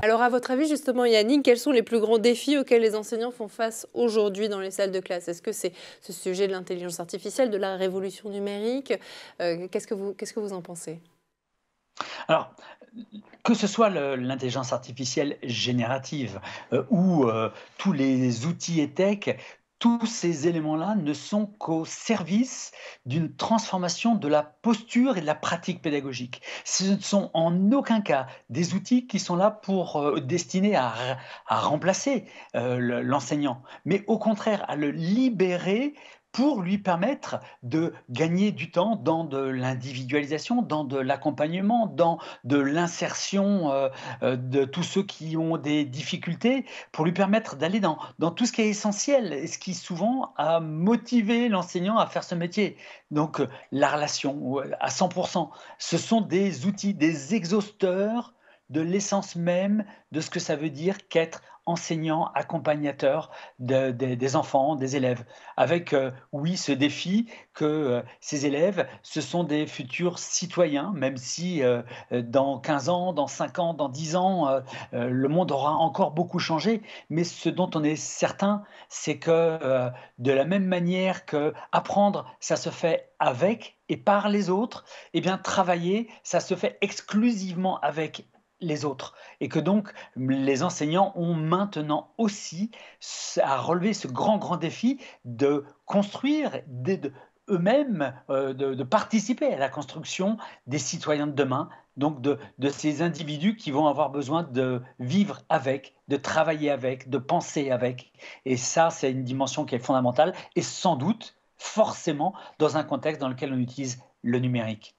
Alors à votre avis justement Yannick, quels sont les plus grands défis auxquels les enseignants font face aujourd'hui dans les salles de classe Est-ce que c'est ce sujet de l'intelligence artificielle, de la révolution numérique euh, Qu'est-ce que vous en pensez alors, que ce soit l'intelligence artificielle générative euh, ou euh, tous les outils et tech, tous ces éléments-là ne sont qu'au service d'une transformation de la posture et de la pratique pédagogique. Ce ne sont en aucun cas des outils qui sont là pour destiner euh, destinés à, remplacer euh, l'enseignant, mais au contraire à le libérer pour lui permettre de gagner du temps dans de l'individualisation, dans de l'accompagnement, dans de l'insertion euh, euh, de tous ceux qui ont des difficultés, pour lui permettre d'aller dans, dans tout ce qui est essentiel et ce qui souvent a motivé l'enseignant à faire ce métier. Donc euh, la relation à 100%, ce sont des outils, des exhausteurs de l'essence même de ce que ça veut dire qu'être enseignant, accompagnateur des enfants, des élèves, avec, euh, oui, ce défi que euh, ces élèves, ce sont des futurs citoyens, même si euh, dans 15 ans, dans 5 ans, dans 10 ans, le monde aura encore beaucoup changé, mais ce dont on est certain, c'est que de la même manière que apprendre, ça se fait avec et par les autres, eh bien travailler, ça se fait exclusivement avec les autres et que donc les enseignants ont maintenant aussi à relever ce grand grand défi de construire des, eux-mêmes euh, de, participer à la construction des citoyens de demain, donc de, de, ces individus qui vont avoir besoin de vivre avec, de travailler avec, de penser avec. Et ça, c'est une dimension qui est fondamentale et sans doute, forcément, dans un contexte dans lequel on utilise le numérique.